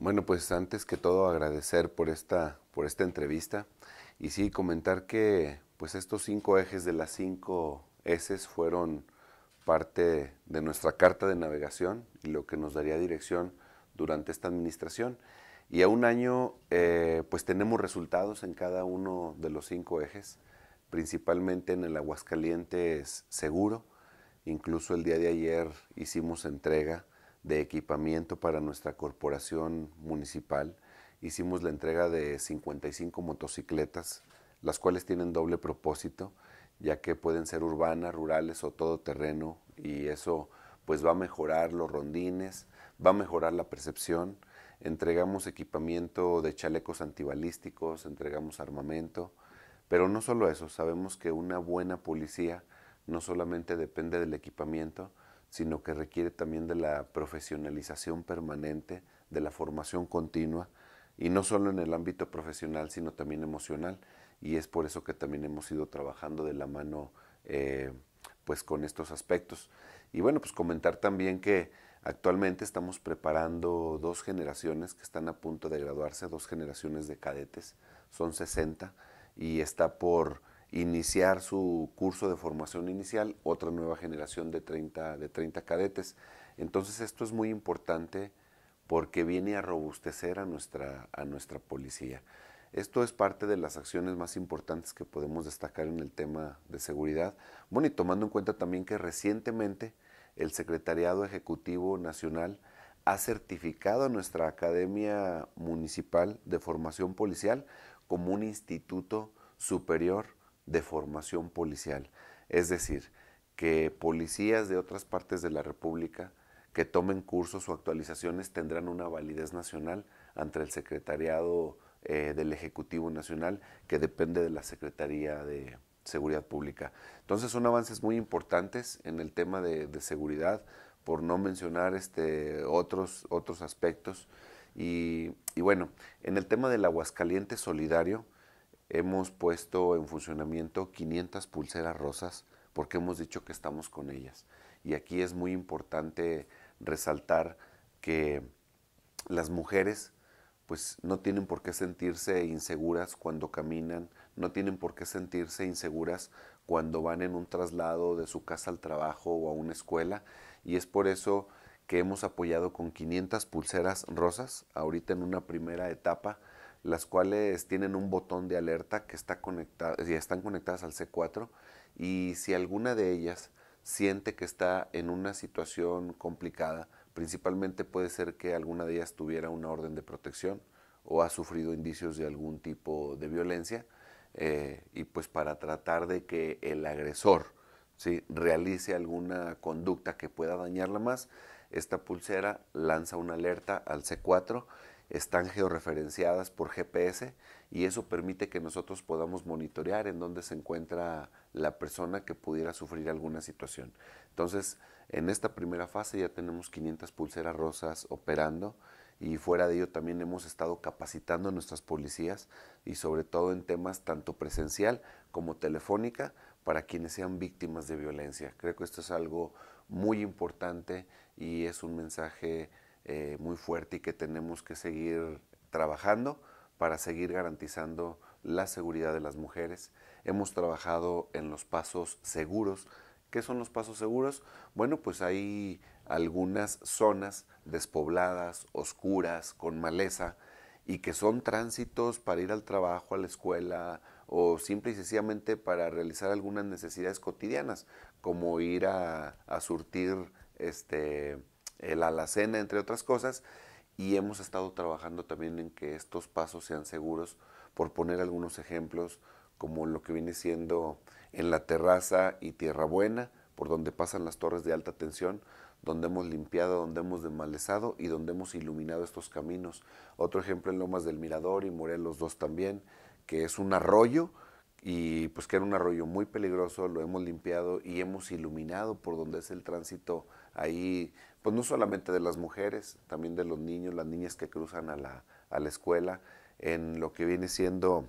Bueno, pues antes que todo agradecer por esta, entrevista y sí comentar que pues estos cinco ejes de las cinco S fueron parte de nuestra carta de navegación y lo que nos daría dirección durante esta administración. Y a un año eh, pues tenemos resultados en cada uno de los cinco ejes, principalmente en el Aguascalientes seguro. Incluso el día de ayer hicimos entrega de equipamiento para nuestra corporación municipal. Hicimos la entrega de 55 motocicletas, las cuales tienen doble propósito, ya que pueden ser urbanas, rurales o todoterreno, y eso pues va a mejorar los rondines, va a mejorar la percepción. Entregamos equipamiento de chalecos antibalísticos, entregamos armamento, pero no solo eso, sabemos que una buena policía no solamente depende del equipamiento, sino que requiere también de la profesionalización permanente, de la formación continua, y no solo en el ámbito profesional, sino también emocional. Y es por eso que también hemos ido trabajando de la mano eh, pues con estos aspectos. Y bueno, pues comentar también que actualmente estamos preparando dos generaciones que están a punto de graduarse, dos generaciones de cadetes, son 60, y está por iniciar su curso de formación inicial, otra nueva generación de 30, de 30 cadetes. Entonces esto es muy importante porque viene a robustecer a nuestra, a nuestra policía. Esto es parte de las acciones más importantes que podemos destacar en el tema de seguridad. Bueno, y tomando en cuenta también que recientemente el Secretariado Ejecutivo Nacional ha certificado a nuestra Academia Municipal de Formación Policial como un instituto superior de formación policial. Es decir, que policías de otras partes de la República que tomen cursos o actualizaciones tendrán una validez nacional ante el Secretariado eh, del Ejecutivo Nacional, que depende de la Secretaría de Seguridad Pública. Entonces son avances muy importantes en el tema de, seguridad, por no mencionar este, otros, otros aspectos. Y, y bueno, en el tema del Aguascaliente Solidario, Hemos puesto en funcionamiento 500 pulseras rosas porque hemos dicho que estamos con ellas. Y aquí es muy importante resaltar que las mujeres pues no tienen por qué sentirse inseguras cuando caminan, no tienen por qué sentirse inseguras cuando van en un traslado de su casa al trabajo o a una escuela. Y es por eso que hemos apoyado con 500 pulseras rosas, ahorita en una primera etapa, las cuales tienen un botón de alerta que está conectado, están conectadas al C4 y si alguna de ellas siente que está en una situación complicada, principalmente puede ser que alguna de ellas tuviera una orden de protección o ha sufrido indicios de algún tipo de violencia, eh, y pues para tratar de que el agresor ¿sí? realice alguna conducta que pueda dañarla más, esta pulsera lanza una alerta al C4 están georreferenciadas por GPS y eso permite que nosotros podamos monitorear en dónde se encuentra la persona que pudiera sufrir alguna situación. Entonces, en esta primera fase ya tenemos 500 pulseras rosas operando y fuera de ello también hemos estado capacitando a nuestras policías y sobre todo en temas tanto presencial como telefónica para quienes sean víctimas de violencia. Creo que esto es algo muy importante y es un mensaje eh, muy fuerte y que tenemos que seguir trabajando para seguir garantizando la seguridad de las mujeres. Hemos trabajado en los pasos seguros. ¿Qué son los pasos seguros? Bueno, pues hay algunas zonas despobladas, oscuras, con maleza, y que son tránsitos para ir al trabajo, a la escuela, o simple y sencillamente para realizar algunas necesidades cotidianas, como ir a, a surtir este, el alacena, entre otras cosas, y hemos estado trabajando también en que estos pasos sean seguros, por poner algunos ejemplos, como lo que viene siendo en la terraza y Tierra Buena, por donde pasan las torres de alta tensión, donde hemos limpiado, donde hemos desmalezado y donde hemos iluminado estos caminos. Otro ejemplo en Lomas del Mirador y Morelos 2 también, que es un arroyo y pues que era un arroyo muy peligroso, lo hemos limpiado y hemos iluminado por donde es el tránsito ahí, pues no solamente de las mujeres, también de los niños, las niñas que cruzan a la, escuela, en lo que viene siendo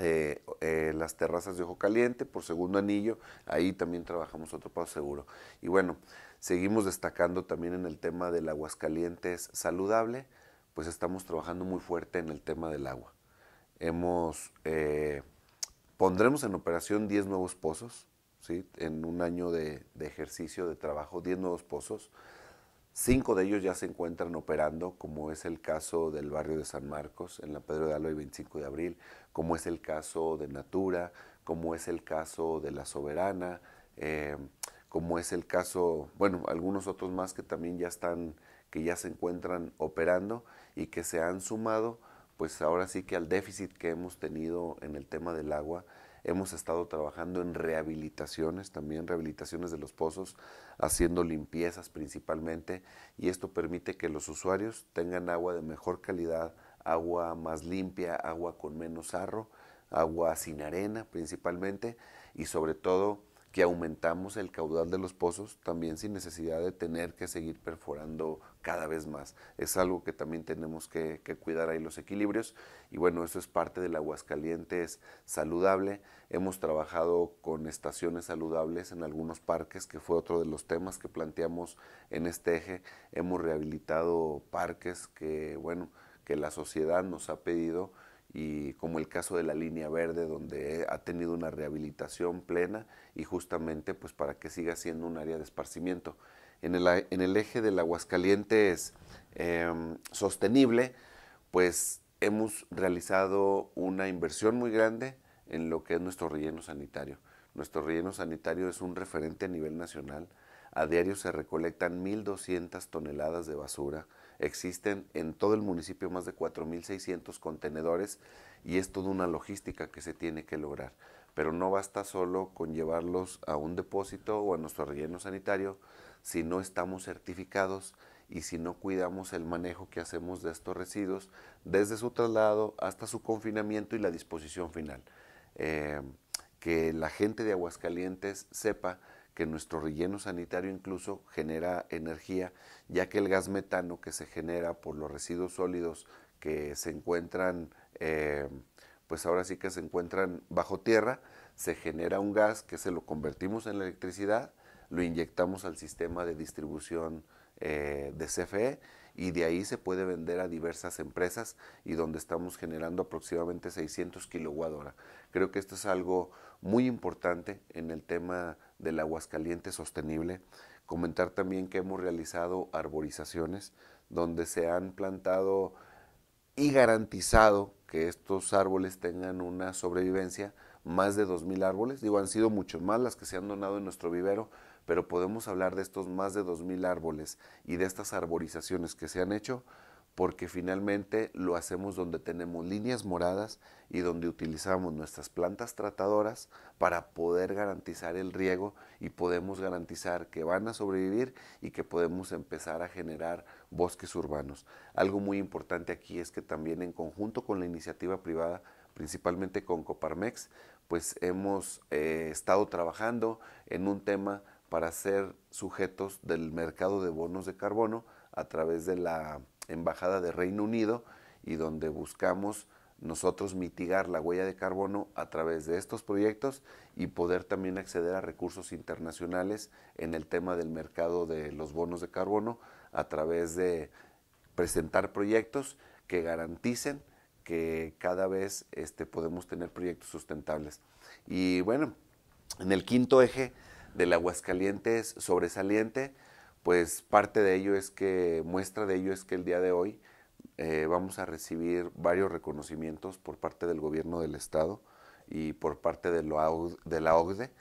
eh, eh, las terrazas de Ojo Caliente, por segundo anillo, ahí también trabajamos otro paso seguro. Y bueno, seguimos destacando también en el tema del Aguascalientes saludable, pues estamos trabajando muy fuerte en el tema del agua. Hemos, eh, pondremos en operación 10 nuevos pozos, en un año de, ejercicio, de trabajo, 10 nuevos pozos. Cinco de ellos ya se encuentran operando, como es el caso del barrio de San Marcos, en la Pedro de Aloy 25 de abril, como es el caso de Natura, como es el caso de La Soberana, eh, como es el caso, bueno, algunos otros más que también ya están, que ya se encuentran operando y que se han sumado, pues ahora sí que al déficit que hemos tenido en el tema del agua, Hemos estado trabajando en rehabilitaciones, también rehabilitaciones de los pozos, haciendo limpiezas principalmente, y esto permite que los usuarios tengan agua de mejor calidad, agua más limpia, agua con menos arro, agua sin arena principalmente, y sobre todo que aumentamos el caudal de los pozos también sin necesidad de tener que seguir perforando cada vez más. Es algo que también tenemos que, cuidar ahí los equilibrios y bueno, eso es parte del Aguascalientes saludable. Hemos trabajado con estaciones saludables en algunos parques, que fue otro de los temas que planteamos en este eje. Hemos rehabilitado parques que, bueno, que la sociedad nos ha pedido y como el caso de la línea verde donde ha tenido una rehabilitación plena y justamente pues para que siga siendo un área de esparcimiento. En el, en el eje del Aguascalientes em, sostenible, pues hemos realizado una inversión muy grande en lo que es nuestro relleno sanitario. Nuestro relleno sanitario es un referente a nivel nacional. A diario se recolectan 1.200 toneladas de basura, Existen en todo el municipio más de 4.600 contenedores y es toda una logística que se tiene que lograr. Pero no basta solo con llevarlos a un depósito o a nuestro relleno sanitario si no estamos certificados y si no cuidamos el manejo que hacemos de estos residuos desde su traslado hasta su confinamiento y la disposición final. Eh, que la gente de Aguascalientes sepa que nuestro relleno sanitario incluso genera energía, ya que el gas metano que se genera por los residuos sólidos que se encuentran, eh, pues ahora sí que se encuentran bajo tierra, se genera un gas que se lo convertimos en la electricidad, lo inyectamos al sistema de distribución eh, de CFE y de ahí se puede vender a diversas empresas y donde estamos generando aproximadamente 600 kilowatt hora. Creo que esto es algo muy importante en el tema del Aguascaliente sostenible. Comentar también que hemos realizado arborizaciones donde se han plantado y garantizado que estos árboles tengan una sobrevivencia, más de 2.000 árboles, digo, han sido muchos más las que se han donado en nuestro vivero, pero podemos hablar de estos más de 2.000 árboles y de estas arborizaciones que se han hecho porque finalmente lo hacemos donde tenemos líneas moradas y donde utilizamos nuestras plantas tratadoras para poder garantizar el riego y podemos garantizar que van a sobrevivir y que podemos empezar a generar bosques urbanos. Algo muy importante aquí es que también en conjunto con la iniciativa privada, principalmente con Coparmex, pues hemos eh, estado trabajando en un tema para ser sujetos del mercado de bonos de carbono a través de la Embajada de Reino Unido y donde buscamos nosotros mitigar la huella de carbono a través de estos proyectos y poder también acceder a recursos internacionales en el tema del mercado de los bonos de carbono a través de presentar proyectos que garanticen que cada vez este, podemos tener proyectos sustentables. Y bueno, en el quinto eje del Aguascalientes sobresaliente, pues parte de ello es que, muestra de ello es que el día de hoy eh, vamos a recibir varios reconocimientos por parte del gobierno del estado y por parte de, la OCDE,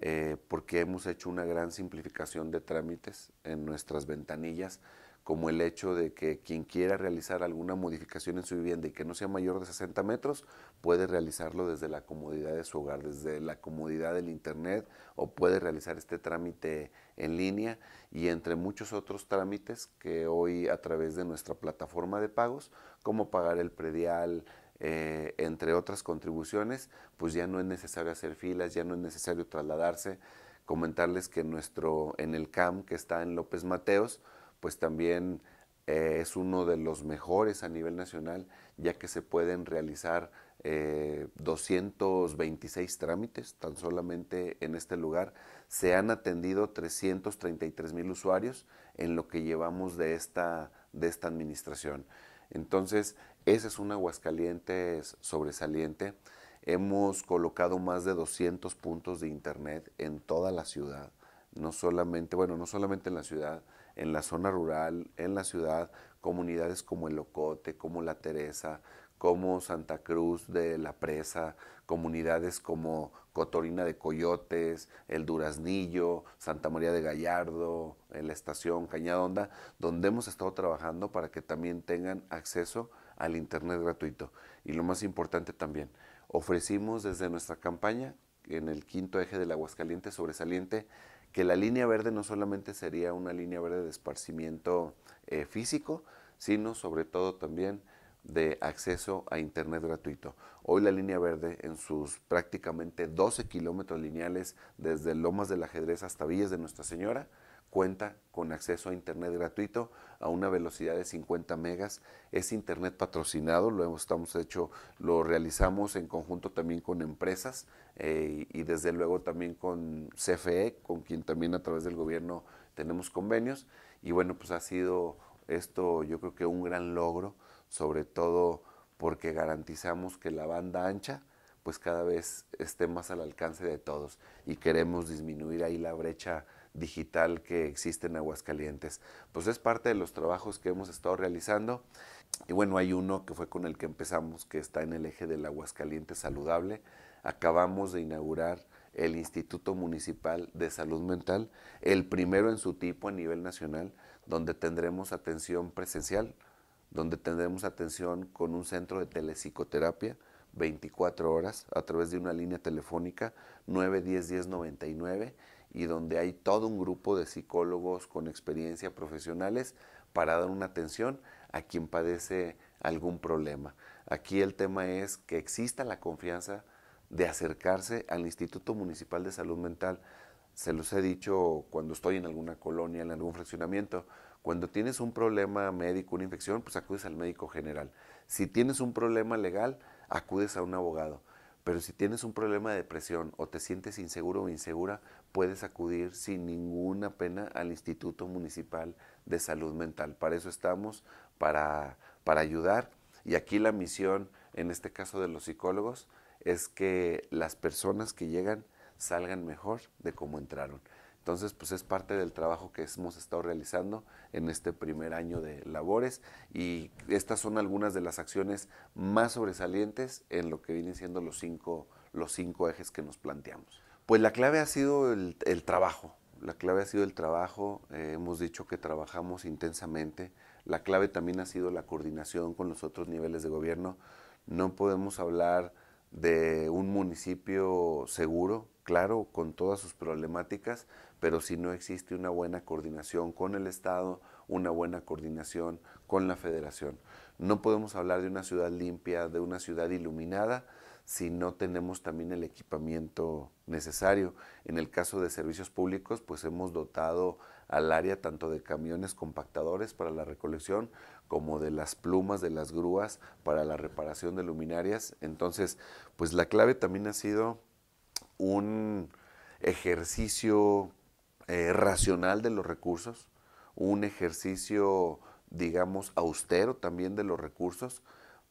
eh, porque hemos hecho una gran simplificación de trámites en nuestras ventanillas, como el hecho de que quien quiera realizar alguna modificación en su vivienda y que no sea mayor de 60 metros, puede realizarlo desde la comodidad de su hogar, desde la comodidad del Internet, o puede realizar este trámite en línea y entre muchos otros trámites que hoy a través de nuestra plataforma de pagos, como pagar el predial, eh, entre otras contribuciones, pues ya no es necesario hacer filas, ya no es necesario trasladarse. Comentarles que nuestro, en el CAM que está en López Mateos, pues también eh, es uno de los mejores a nivel nacional, ya que se pueden realizar 226 eh, trámites tan solamente en este lugar. Se han atendido 333 mil usuarios en lo que llevamos de esta, de esta administración. Entonces, ese es un Aguascalientes sobresaliente. Hemos colocado más de 200 puntos de internet en toda la ciudad, no solamente, bueno, no solamente en la ciudad, en la zona rural, en la ciudad, comunidades como El Ocote, como La Teresa, como Santa Cruz de la Presa, comunidades como Cotorina de Coyotes, El Duraznillo, Santa María de Gallardo, en la estación Cañadonda, donde hemos estado trabajando para que también tengan acceso al Internet gratuito. Y lo más importante también, ofrecimos desde nuestra campaña, en el quinto eje del Aguascaliente sobresaliente, que la línea verde no solamente sería una línea verde de esparcimiento eh, físico, sino sobre todo también de acceso a Internet gratuito. Hoy la línea verde, en sus prácticamente 12 kilómetros lineales desde Lomas del Ajedrez hasta Villas de Nuestra Señora, cuenta con acceso a Internet gratuito a una velocidad de 50 megas. Es Internet patrocinado, lo hemos estamos hecho, lo realizamos en conjunto también con empresas eh, y desde luego también con CFE, con quien también a través del gobierno tenemos convenios. Y bueno, pues ha sido esto yo creo que un gran logro sobre todo porque garantizamos que la banda ancha pues cada vez esté más al alcance de todos y queremos disminuir ahí la brecha digital que existe en Aguascalientes. Pues es parte de los trabajos que hemos estado realizando y bueno, hay uno que fue con el que empezamos que está en el eje del Aguascalientes saludable. Acabamos de inaugurar el Instituto Municipal de Salud Mental, el primero en su tipo a nivel nacional, donde tendremos atención presencial, donde tendremos atención con un centro de telepsicoterapia 24 horas a través de una línea telefónica 910 1099 y donde hay todo un grupo de psicólogos con experiencia profesionales para dar una atención a quien padece algún problema. Aquí el tema es que exista la confianza de acercarse al Instituto Municipal de Salud Mental. Se los he dicho cuando estoy en alguna colonia, en algún fraccionamiento, cuando tienes un problema médico, una infección, pues acudes al médico general. Si tienes un problema legal, acudes a un abogado. Pero si tienes un problema de depresión o te sientes inseguro o insegura, puedes acudir sin ninguna pena al Instituto Municipal de Salud Mental. Para eso estamos, para, para ayudar. Y aquí la misión, en este caso de los psicólogos, es que las personas que llegan salgan mejor de cómo entraron. Entonces, pues es parte del trabajo que hemos estado realizando en este primer año de labores y estas son algunas de las acciones más sobresalientes en lo que vienen siendo los cinco, los cinco ejes que nos planteamos. Pues la clave ha sido el, trabajo, la clave ha sido el trabajo, eh, hemos dicho que trabajamos intensamente, la clave también ha sido la coordinación con los otros niveles de gobierno, no podemos hablar de un municipio seguro, claro, con todas sus problemáticas, pero si no existe una buena coordinación con el Estado, una buena coordinación con la Federación. No podemos hablar de una ciudad limpia, de una ciudad iluminada, si no tenemos también el equipamiento necesario. En el caso de servicios públicos, pues hemos dotado al área tanto de camiones compactadores para la recolección como de las plumas de las grúas para la reparación de luminarias. Entonces, pues la clave también ha sido un ejercicio eh, racional de los recursos, un ejercicio, digamos, austero también de los recursos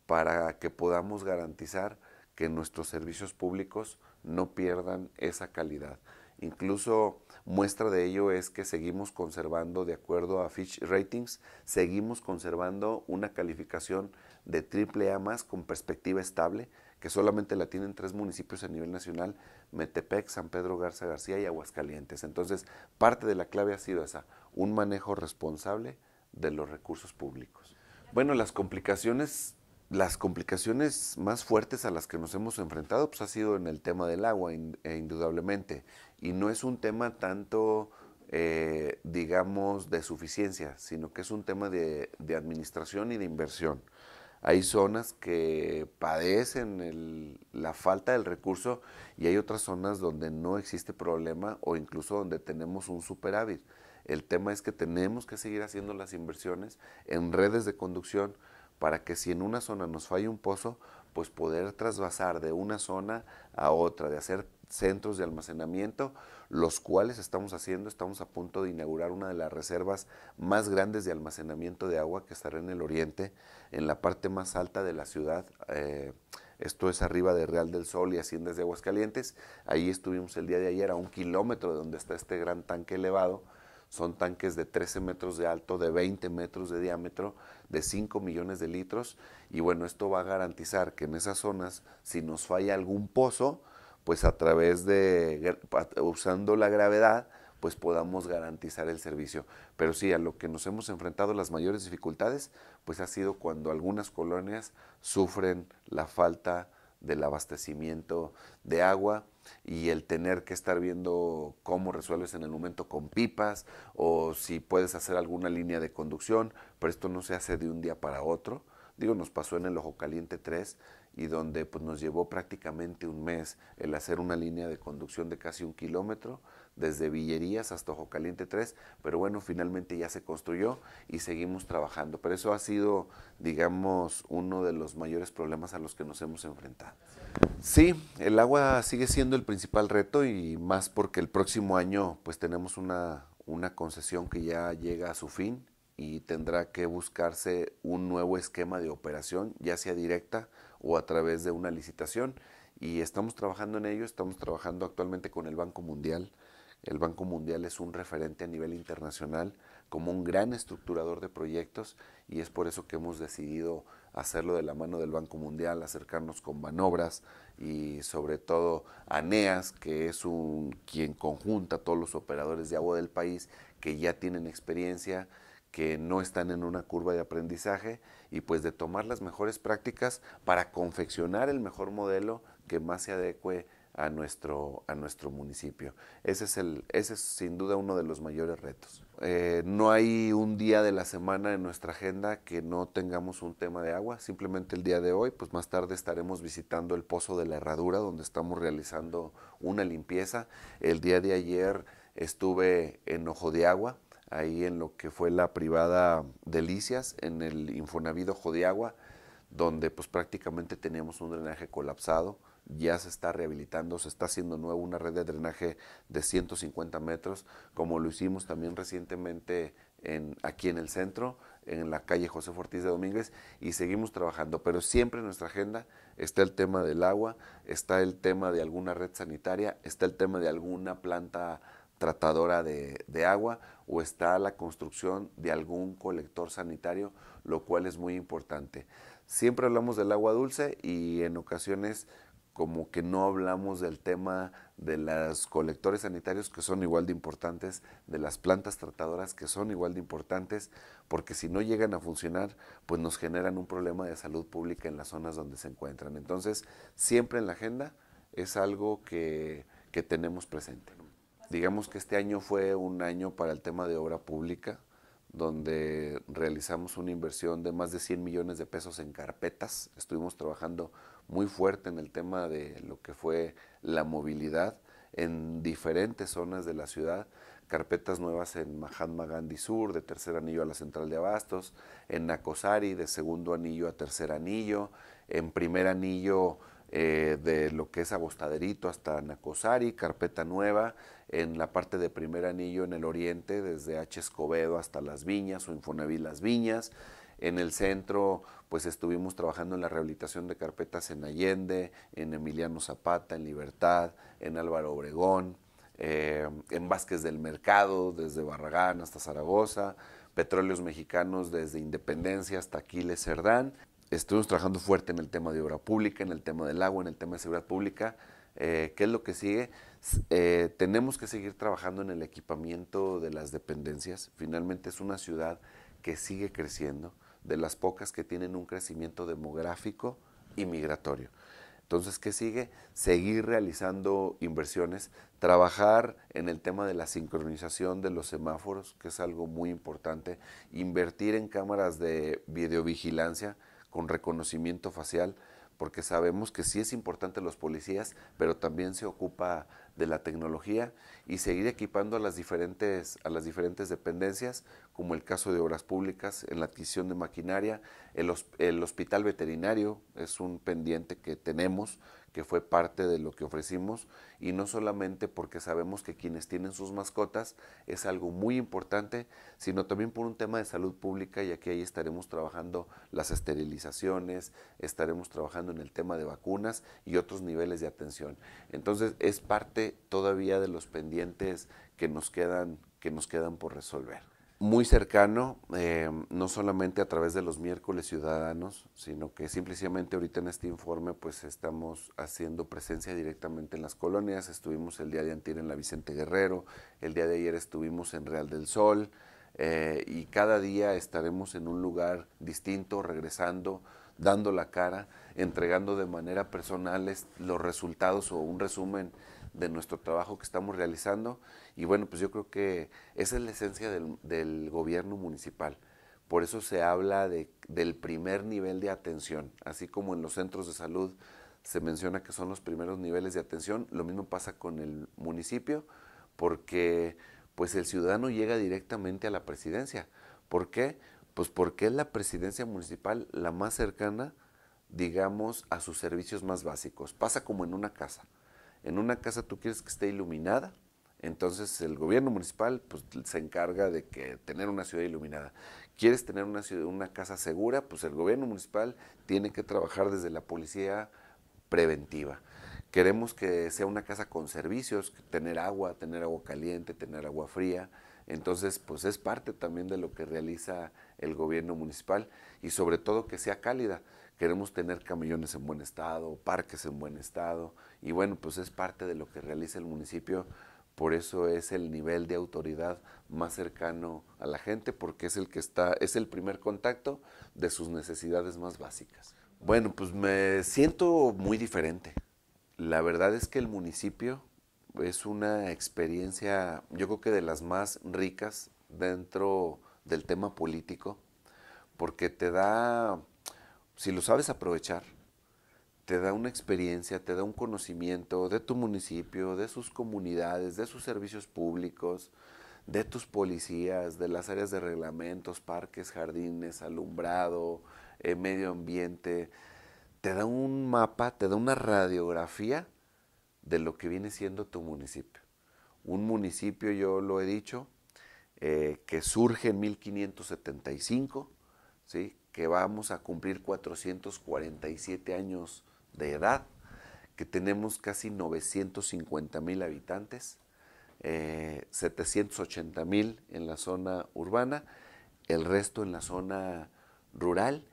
para que podamos garantizar que nuestros servicios públicos no pierdan esa calidad. Incluso muestra de ello es que seguimos conservando, de acuerdo a Fitch Ratings, seguimos conservando una calificación de triple A más con perspectiva estable, que solamente la tienen tres municipios a nivel nacional, Metepec, San Pedro Garza García y Aguascalientes. Entonces, parte de la clave ha sido esa, un manejo responsable de los recursos públicos. Bueno, las complicaciones las complicaciones más fuertes a las que nos hemos enfrentado pues, ha sido en el tema del agua, e indudablemente. Y no es un tema tanto, eh, digamos, de suficiencia, sino que es un tema de, administración y de inversión. Hay zonas que padecen la falta del recurso y hay otras zonas donde no existe problema o incluso donde tenemos un superávit. El tema es que tenemos que seguir haciendo las inversiones en redes de conducción, para que si en una zona nos falla un pozo, pues poder trasvasar de una zona a otra, de hacer centros de almacenamiento, los cuales estamos haciendo, estamos a punto de inaugurar una de las reservas más grandes de almacenamiento de agua que estará en el oriente, en la parte más alta de la ciudad. Eh, esto es arriba de Real del Sol y Haciendas de Aguascalientes. Ahí estuvimos el día de ayer a un kilómetro de donde está este gran tanque elevado son tanques de 13 metros de alto, de 20 metros de diámetro, de 5 millones de litros. Y bueno, esto va a garantizar que en esas zonas, si nos falla algún pozo, pues a través de, usando la gravedad, pues podamos garantizar el servicio. Pero sí, a lo que nos hemos enfrentado las mayores dificultades, pues ha sido cuando algunas colonias sufren la falta del abastecimiento de agua y el tener que estar viendo cómo resuelves en el momento con pipas o si puedes hacer alguna línea de conducción, pero esto no se hace de un día para otro. Digo, nos pasó en el Ojo Caliente 3 y donde pues, nos llevó prácticamente un mes el hacer una línea de conducción de casi un kilómetro desde Villerías hasta Ojo Caliente 3, pero bueno, finalmente ya se construyó y seguimos trabajando. Pero eso ha sido, digamos, uno de los mayores problemas a los que nos hemos enfrentado. Sí, el agua sigue siendo el principal reto y más porque el próximo año pues tenemos una, una concesión que ya llega a su fin y tendrá que buscarse un nuevo esquema de operación, ya sea directa o a través de una licitación. Y estamos trabajando en ello, estamos trabajando actualmente con el Banco Mundial. El Banco Mundial es un referente a nivel internacional como un gran estructurador de proyectos y es por eso que hemos decidido hacerlo de la mano del Banco Mundial, acercarnos con manobras y sobre todo ANEAS, que es un, quien conjunta a todos los operadores de agua del país que ya tienen experiencia, que no están en una curva de aprendizaje y pues de tomar las mejores prácticas para confeccionar el mejor modelo que más se adecue a nuestro, a nuestro municipio. Ese es, el, ese sin duda uno de los mayores retos. Eh, no hay un día de la semana en nuestra agenda que no tengamos un tema de agua, simplemente el día de hoy, pues más tarde estaremos visitando el Pozo de la Herradura, donde estamos realizando una limpieza. El día de ayer estuve en Ojo de Agua, ahí en lo que fue la privada Delicias, en el Infonavido Ojo de Agua, donde pues prácticamente teníamos un drenaje colapsado ya se está rehabilitando, se está haciendo nueva una red de drenaje de 150 metros, como lo hicimos también recientemente aquí en el centro, en la calle José Ortiz de Domínguez, y seguimos trabajando. Pero siempre en nuestra agenda está el tema del agua, está el tema de alguna red sanitaria, está el tema de alguna planta tratadora de, agua o está la construcción de algún colector sanitario, lo cual es muy importante. Siempre hablamos del agua dulce y en ocasiones como que no hablamos del tema de los colectores sanitarios que son igual de importantes, de las plantas tratadoras que son igual de importantes, porque si no llegan a funcionar, pues nos generan un problema de salud pública en las zonas donde se encuentran. Entonces, siempre en la agenda es algo que, que tenemos presente. Digamos que este año fue un año para el tema de obra pública, donde realizamos una inversión de más de 100 millones de pesos en carpetas. Estuvimos trabajando muy fuerte en el tema de lo que fue la movilidad en diferentes zonas de la ciudad, carpetas nuevas en Mahatma Gandhi Sur, de tercer anillo a la central de Abastos, en Nacosari, de segundo anillo a tercer anillo, en primer anillo eh, de lo que es Agostaderito hasta Nacosari, carpeta nueva, en la parte de primer anillo en el oriente, desde H. Escobedo hasta Las Viñas o Infonavit Las Viñas, en el centro, pues estuvimos trabajando en la rehabilitación de carpetas en Allende, en Emiliano Zapata, en Libertad, en Álvaro Obregón, eh, en Vázquez del Mercado, desde Barragán hasta Zaragoza, Petróleos Mexicanos desde Independencia hasta Aquiles Cerdán. Estuvimos trabajando fuerte en el tema de obra pública, en el tema del agua, en el tema de seguridad pública. Eh, ¿Qué es lo que sigue? Eh, tenemos que seguir trabajando en el equipamiento de las dependencias. Finalmente es una ciudad que sigue creciendo de las pocas que tienen un crecimiento demográfico y migratorio. Entonces, ¿qué sigue? Seguir realizando inversiones, trabajar en el tema de la sincronización de los semáforos, que es algo muy importante, invertir en cámaras de videovigilancia con reconocimiento facial, porque sabemos que sí es importante los policías, pero también se ocupa de la tecnología y seguir equipando a las diferentes, a las diferentes dependencias, como el caso de obras públicas, en la adquisición de maquinaria, el, hospital veterinario es un pendiente que tenemos, que fue parte de lo que ofrecimos, y no solamente porque sabemos que quienes tienen sus mascotas es algo muy importante, sino también por un tema de salud pública, y aquí ahí estaremos trabajando las esterilizaciones, estaremos trabajando en el tema de vacunas y otros niveles de atención. Entonces es parte todavía de los pendientes que nos quedan, que nos quedan por resolver. Muy cercano, eh, no solamente a través de los miércoles ciudadanos, sino que simplemente ahorita en este informe pues estamos haciendo presencia directamente en las colonias. Estuvimos el día de antier en la Vicente Guerrero, el día de ayer estuvimos en Real del Sol, eh, y cada día estaremos en un lugar distinto, regresando, dando la cara, entregando de manera personal los resultados o un resumen de nuestro trabajo que estamos realizando. Y bueno, pues yo creo que esa es la esencia del, gobierno municipal. Por eso se habla del primer nivel de atención, así como en los centros de salud se menciona que son los primeros niveles de atención, lo mismo pasa con el municipio, porque pues el ciudadano llega directamente a la presidencia. ¿Por qué? Pues porque es la presidencia municipal la más cercana, digamos, a sus servicios más básicos. Pasa como en una casa en una casa tú quieres que esté iluminada, entonces el gobierno municipal pues, se encarga de que tener una ciudad iluminada. ¿Quieres tener una, una casa segura? Pues el gobierno municipal tiene que trabajar desde la policía preventiva. Queremos que sea una casa con servicios, tener agua, tener agua caliente, tener agua fría. Entonces, pues es parte también de lo que realiza el gobierno municipal y sobre todo que sea cálida. Queremos tener camellones en buen estado, parques en buen estado, y bueno, pues es parte de lo que realiza el municipio, por eso es el nivel de autoridad más cercano a la gente, porque es el que está, es el primer contacto de sus necesidades más básicas. Bueno, pues me siento muy diferente. La verdad es que el municipio es una experiencia, yo creo que de las más ricas dentro del tema político, porque te da, si lo sabes aprovechar, te da una experiencia, te da un conocimiento de tu municipio, de sus comunidades, de sus servicios públicos, de tus policías, de las áreas de reglamentos, parques, jardines, alumbrado, eh, medio ambiente. Te da un mapa, te da una radiografía de lo que viene siendo tu municipio. Un municipio, yo lo he dicho, eh, que surge en 1575, ¿sí? que vamos a cumplir 447 años de edad, que tenemos casi 950 mil habitantes, 780 eh, mil en la zona urbana, el resto en la zona rural,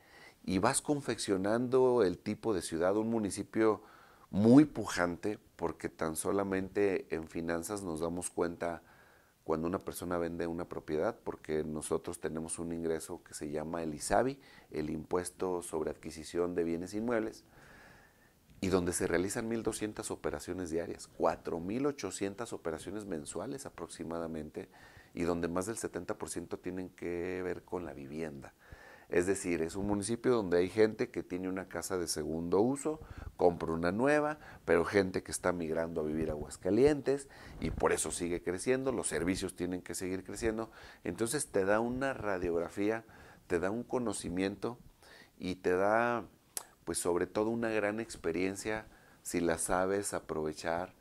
y vas confeccionando el tipo de ciudad, un municipio muy pujante, porque tan solamente en finanzas nos damos cuenta cuando una persona vende una propiedad, porque nosotros tenemos un ingreso que se llama el ISABI, el impuesto sobre adquisición de bienes inmuebles, y donde se realizan 1.200 operaciones diarias, 4.800 operaciones mensuales aproximadamente, y donde más del 70% tienen que ver con la vivienda. Es decir, es un municipio donde hay gente que tiene una casa de segundo uso, compra una nueva, pero gente que está migrando a vivir a Aguascalientes y por eso sigue creciendo, los servicios tienen que seguir creciendo. Entonces te da una radiografía, te da un conocimiento y te da pues sobre todo una gran experiencia si la sabes aprovechar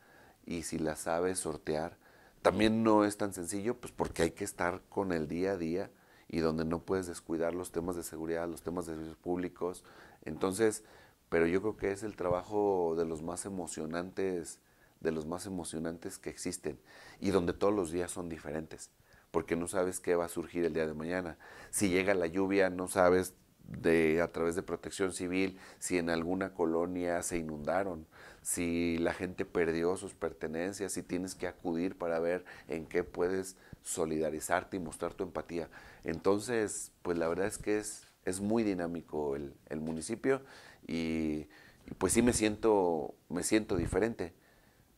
y si la sabes sortear. También no es tan sencillo, pues porque hay que estar con el día a día y donde no puedes descuidar los temas de seguridad, los temas de servicios públicos. Entonces, pero yo creo que es el trabajo de los más emocionantes, de los más emocionantes que existen y donde todos los días son diferentes, porque no sabes qué va a surgir el día de mañana. Si llega la lluvia, no sabes de, a través de protección civil, si en alguna colonia se inundaron, si la gente perdió sus pertenencias, si tienes que acudir para ver en qué puedes solidarizarte y mostrar tu empatía. Entonces, pues la verdad es que es, es muy dinámico el, municipio y, pues sí me siento, me siento diferente.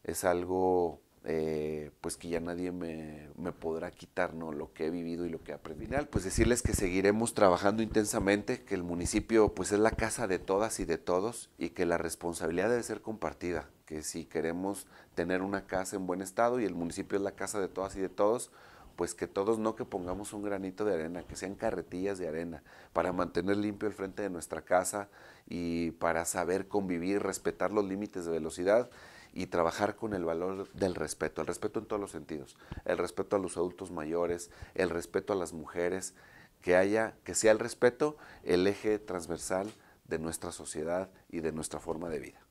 Es algo eh, pues que ya nadie me, podrá quitar lo que he vivido y lo que he aprendido. Pues decirles que seguiremos trabajando intensamente, que el municipio pues es la casa de todas y de todos y que la responsabilidad debe ser compartida, que si queremos tener una casa en buen estado y el municipio es la casa de todas y de todos, pues que todos no que pongamos un granito de arena, que sean carretillas de arena, para mantener limpio el frente de nuestra casa y para saber convivir, respetar los límites de velocidad y trabajar con el valor del respeto, el respeto en todos los sentidos, el respeto a los adultos mayores, el respeto a las mujeres, que haya, que sea el respeto el eje transversal de nuestra sociedad y de nuestra forma de vida.